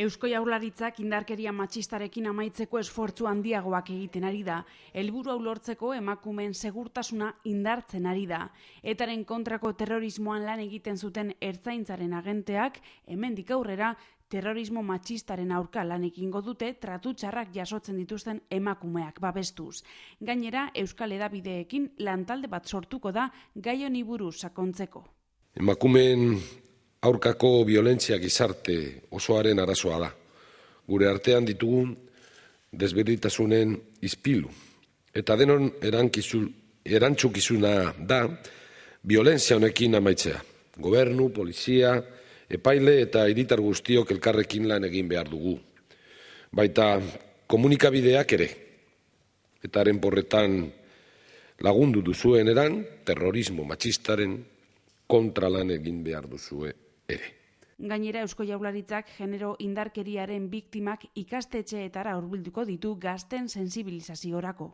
Eusko Jaurlaritzak indarkeria matxistarekin amaitzeko esfortzu handiagoak egiten ari da, helburu hau lortzeko emakumeen segurtasuna indartzen ari da. Etaren kontrako terrorismoan lan egiten zuten ertzaintzaren agenteak hemendik aurrera terrorismo matxistaren aurka lan ekingo dute tratu txarrak jasotzen dituzten emakumeak babestuz. Gainera, Euskal Hedabideekin lantalde bat sortuko da gaioni buruz sakontzeko. Emakumeen aurkako violentzia gizarte osoaren arazoa da. Gure artean ditugun desberditasunen izpilu. Eta denon erantzukizuna da violentzia honekin amaitzea. Gobernu, polizia, epaile eta editar guztiok elkarrekin lan egin behar dugu. Baita komunikabideak ere. Eta haren porretan lagundu duzuen eran, terrorismo matxistaren kontra lan egin behar duzue ere. Gainera Eusko Jaularitzak genero indarkeriaren biktimak ikastetxeetara hurbilduko ditu gazten sensibilizaziorako.